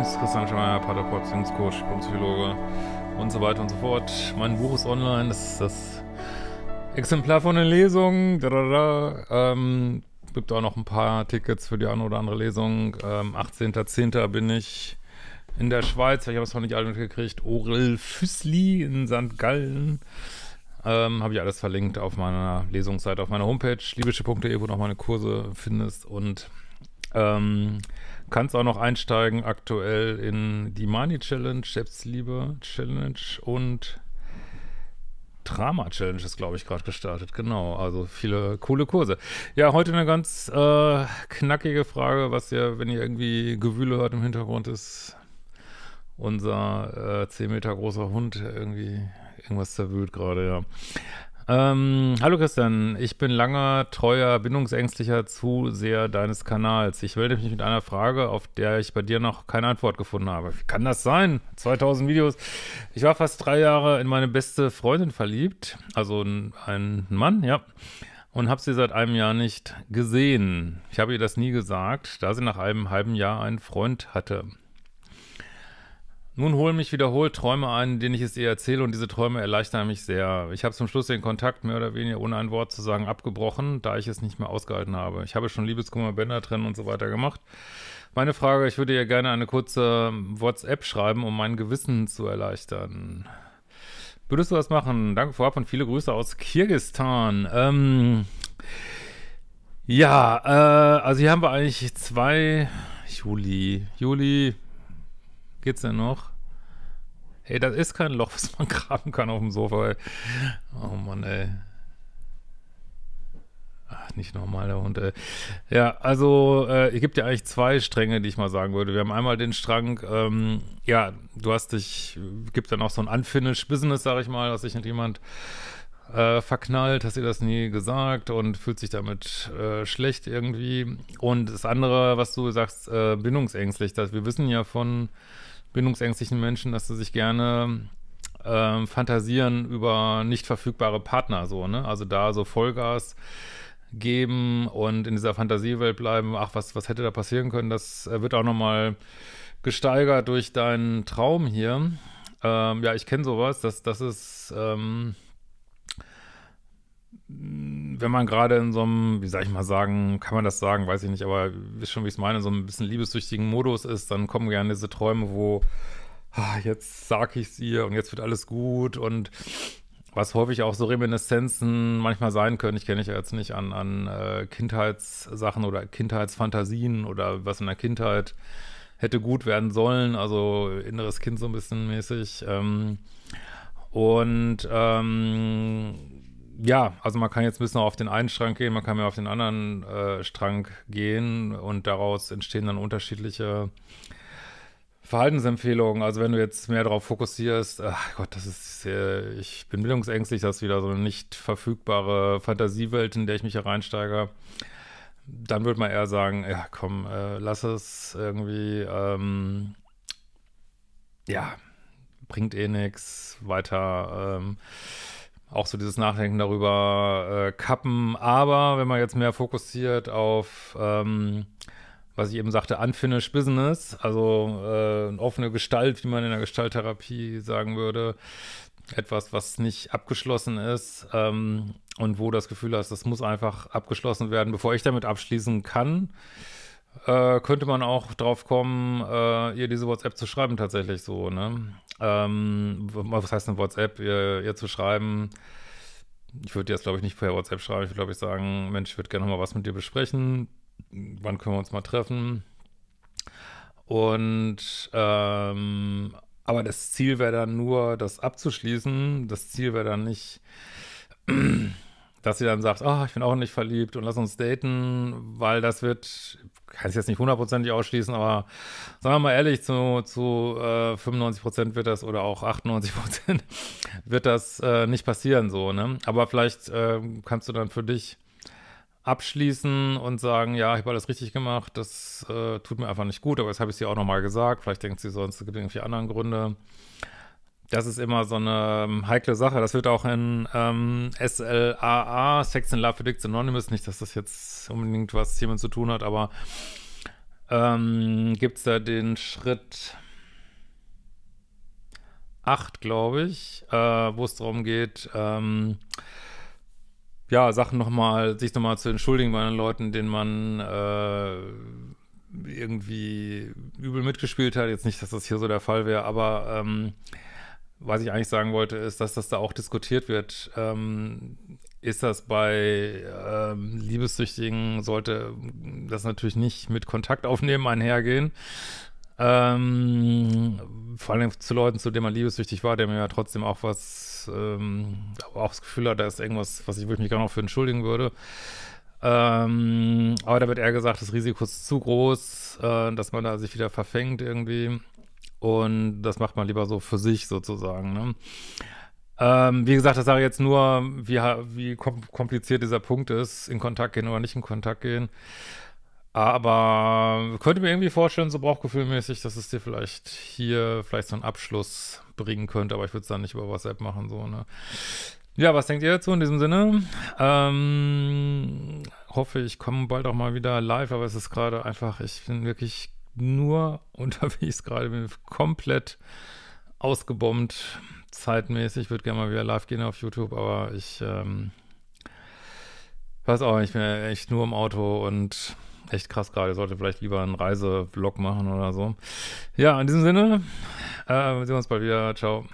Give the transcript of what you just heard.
Morgen, ist Christian Schmeier, Paartherapeutionscoach, Psychologe und so weiter und so fort. Mein Buch ist online, das ist das Exemplar von den Lesungen. Ähm, gibt auch noch ein paar Tickets für die eine oder andere Lesung. Ähm, 18.10. bin ich in der Schweiz, ich habe es noch nicht alle mitgekriegt, Orel Füßli in St. Gallen. Ähm, habe ich alles verlinkt auf meiner Lesungsseite, auf meiner Homepage, liebische.de, wo du noch meine Kurse findest und ähm, kannst auch noch einsteigen aktuell in die Money Challenge, Selbstliebe Challenge und Drama Challenge ist, glaube ich, gerade gestartet. Genau, also viele coole Kurse. Ja, heute eine ganz äh, knackige Frage, was ihr, wenn ihr irgendwie Gewühle hört im Hintergrund, ist unser äh, 10 Meter großer Hund irgendwie irgendwas zerwühlt gerade, ja. Ähm, hallo Christian, ich bin langer, treuer, bindungsängstlicher Zuseher deines Kanals. Ich melde mich mit einer Frage, auf der ich bei dir noch keine Antwort gefunden habe. Wie kann das sein? 2000 Videos. Ich war fast drei Jahre in meine beste Freundin verliebt, also einen Mann, ja, und habe sie seit einem Jahr nicht gesehen. Ich habe ihr das nie gesagt, da sie nach einem halben Jahr einen Freund hatte. Nun holen mich wiederholt Träume ein, denen ich es ihr erzähle und diese Träume erleichtern mich sehr. Ich habe zum Schluss den Kontakt mehr oder weniger ohne ein Wort zu sagen abgebrochen, da ich es nicht mehr ausgehalten habe. Ich habe schon Liebeskummer, Bänder trennen und so weiter gemacht. Meine Frage, ich würde ihr gerne eine kurze WhatsApp schreiben, um mein Gewissen zu erleichtern. Würdest du das machen? Danke vorab und viele Grüße aus Kirgistan. Ähm, ja, äh, also hier haben wir eigentlich zwei Juli, Juli, Geht's denn noch? Hey, das ist kein Loch, was man graben kann auf dem Sofa. Ey. Oh Mann, ey. Ach, nicht normal, der Hund, ey. Ja, also, äh, es gibt ja eigentlich zwei Stränge, die ich mal sagen würde. Wir haben einmal den Strang, ähm, ja, du hast dich, gibt dann auch so ein Unfinished Business, sag ich mal, dass sich nicht jemand äh, verknallt, hast ihr das nie gesagt und fühlt sich damit äh, schlecht irgendwie. Und das andere, was du sagst, äh, bindungsängstlich, dass wir wissen ja von bindungsängstlichen Menschen, dass sie sich gerne äh, fantasieren über nicht verfügbare Partner, so, ne? Also da so Vollgas geben und in dieser Fantasiewelt bleiben, ach, was, was hätte da passieren können, das äh, wird auch nochmal gesteigert durch deinen Traum hier. Ähm, ja, ich kenne sowas, das, das ist, ähm, hm, wenn man gerade in so einem, wie soll ich mal sagen, kann man das sagen, weiß ich nicht, aber wisst schon, wie ich es meine, in so einem bisschen liebessüchtigen Modus ist, dann kommen gerne diese Träume, wo ah, jetzt sag es ihr und jetzt wird alles gut und was häufig auch so Reminiszenzen manchmal sein können. Ich kenne mich ja jetzt nicht an, an äh, Kindheitssachen oder Kindheitsfantasien oder was in der Kindheit hätte gut werden sollen, also inneres Kind so ein bisschen mäßig. Ähm, und ähm, ja, also man kann jetzt ein bisschen auf den einen Strang gehen, man kann mehr auf den anderen äh, Strang gehen und daraus entstehen dann unterschiedliche Verhaltensempfehlungen. Also wenn du jetzt mehr darauf fokussierst, ach Gott, das ist, sehr, äh, ich bin bildungsängstlich, das ist wieder so eine nicht verfügbare Fantasiewelt, in der ich mich hereinsteige, dann würde man eher sagen, ja komm, äh, lass es irgendwie, ähm, ja, bringt eh nichts, weiter, ähm, auch so dieses Nachdenken darüber äh, kappen. Aber wenn man jetzt mehr fokussiert auf, ähm, was ich eben sagte, unfinished business, also äh, eine offene Gestalt, wie man in der Gestalttherapie sagen würde, etwas, was nicht abgeschlossen ist ähm, und wo das Gefühl hast, das muss einfach abgeschlossen werden, bevor ich damit abschließen kann äh, könnte man auch drauf kommen, äh, ihr diese WhatsApp zu schreiben, tatsächlich so, ne? Ähm, was heißt eine WhatsApp, ihr, ihr zu schreiben? Ich würde jetzt, glaube ich, nicht per WhatsApp schreiben. Ich würde, glaube ich, sagen, Mensch, ich würde gerne mal was mit dir besprechen. Wann können wir uns mal treffen? Und ähm, aber das Ziel wäre dann nur, das abzuschließen. Das Ziel wäre dann nicht, dass sie dann sagt, oh, ich bin auch nicht verliebt und lass uns daten, weil das wird, kann ich jetzt nicht hundertprozentig ausschließen, aber sagen wir mal ehrlich, zu, zu äh, 95 Prozent wird das oder auch 98 Prozent wird das äh, nicht passieren, so, ne? Aber vielleicht äh, kannst du dann für dich abschließen und sagen, ja, ich habe alles richtig gemacht, das äh, tut mir einfach nicht gut, aber jetzt habe ich sie auch nochmal gesagt, vielleicht denkt sie sonst, es gibt irgendwie andere Gründe. Das ist immer so eine ähm, heikle Sache. Das wird auch in ähm, SLAA, Sex and Love Addicts Anonymous, nicht, dass das jetzt unbedingt was hiermit zu tun hat, aber ähm, gibt es da den Schritt 8, glaube ich, äh, wo es darum geht, ähm, ja, Sachen nochmal, sich nochmal zu entschuldigen bei den Leuten, denen man äh, irgendwie übel mitgespielt hat. Jetzt nicht, dass das hier so der Fall wäre, aber ähm, was ich eigentlich sagen wollte, ist, dass das da auch diskutiert wird. Ähm, ist das bei ähm, Liebessüchtigen, sollte das natürlich nicht mit Kontakt aufnehmen einhergehen. Ähm, vor allem zu Leuten, zu denen man liebessüchtig war, der mir ja trotzdem auch was, ähm, auch das Gefühl hat, da ist irgendwas, was ich, wo mich gar noch für entschuldigen würde. Ähm, aber da wird eher gesagt, das Risiko ist zu groß, äh, dass man da sich wieder verfängt irgendwie. Und das macht man lieber so für sich sozusagen. Ne? Ähm, wie gesagt, das sage ich jetzt nur, wie, wie kompliziert dieser Punkt ist, in Kontakt gehen oder nicht in Kontakt gehen. Aber könnte mir irgendwie vorstellen, so brauchgefühlmäßig, dass es dir vielleicht hier vielleicht so einen Abschluss bringen könnte, aber ich würde es dann nicht über WhatsApp machen, so, ne? Ja, was denkt ihr dazu in diesem Sinne? Ähm, hoffe, ich komme bald auch mal wieder live, aber es ist gerade einfach, ich bin wirklich nur unterwegs gerade, bin komplett ausgebombt, zeitmäßig. Ich Würde gerne mal wieder live gehen auf YouTube, aber ich ähm, weiß auch, ich bin echt nur im Auto und echt krass gerade. Ich Sollte vielleicht lieber einen Reisevlog machen oder so. Ja, in diesem Sinne, äh, wir sehen uns bald wieder. Ciao.